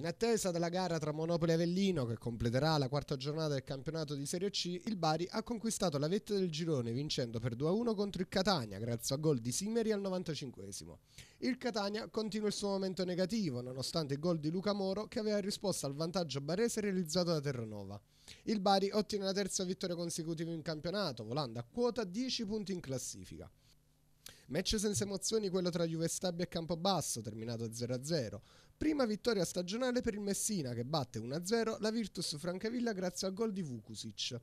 In attesa della gara tra Monopoli e Avellino, che completerà la quarta giornata del campionato di Serie C, il Bari ha conquistato la vetta del girone vincendo per 2-1 contro il Catania grazie a gol di Simeri al 95 Il Catania continua il suo momento negativo nonostante il gol di Luca Moro che aveva risposto al vantaggio barese realizzato da Terranova. Il Bari ottiene la terza vittoria consecutiva in campionato volando a quota 10 punti in classifica. Match senza emozioni quello tra Juve Stabia e Campobasso, terminato 0-0. Prima vittoria stagionale per il Messina, che batte 1-0 la Virtus Francavilla grazie al gol di Vukusic.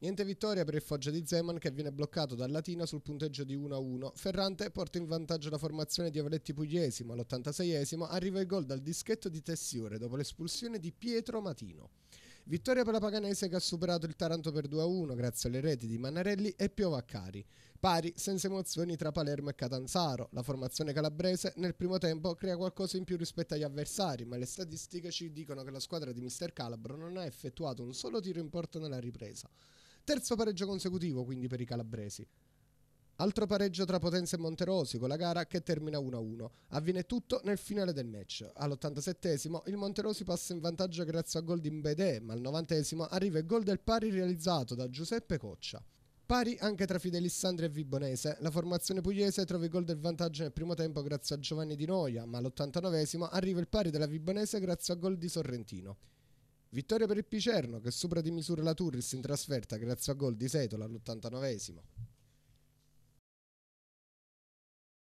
Niente vittoria per il Foggia di Zeman che viene bloccato dal Latina sul punteggio di 1-1. Ferrante porta in vantaggio la formazione di Avaletti Pugliesi, all'86esimo arriva il gol dal dischetto di Tessiore dopo l'espulsione di Pietro Matino. Vittoria per la Paganese che ha superato il Taranto per 2-1 grazie alle reti di Manarelli e Piovaccari. Pari senza emozioni tra Palermo e Catanzaro. La formazione calabrese nel primo tempo crea qualcosa in più rispetto agli avversari, ma le statistiche ci dicono che la squadra di Mister Calabro non ha effettuato un solo tiro in porta nella ripresa. Terzo pareggio consecutivo quindi per i calabresi. Altro pareggio tra Potenza e Monterosi con la gara che termina 1-1. Avviene tutto nel finale del match. All'87 il Monterosi passa in vantaggio grazie a gol di Mbedè, ma al 90 arriva il gol del pari realizzato da Giuseppe Coccia. Pari anche tra Fidelissandri e Vibonese, la formazione pugliese trova il gol del vantaggio nel primo tempo grazie a Giovanni Di Noia, ma all'89 arriva il pari della Vibonese grazie a gol di Sorrentino. Vittoria per il Picerno che supera di misura la Turris in trasferta grazie a gol di Setola all'89.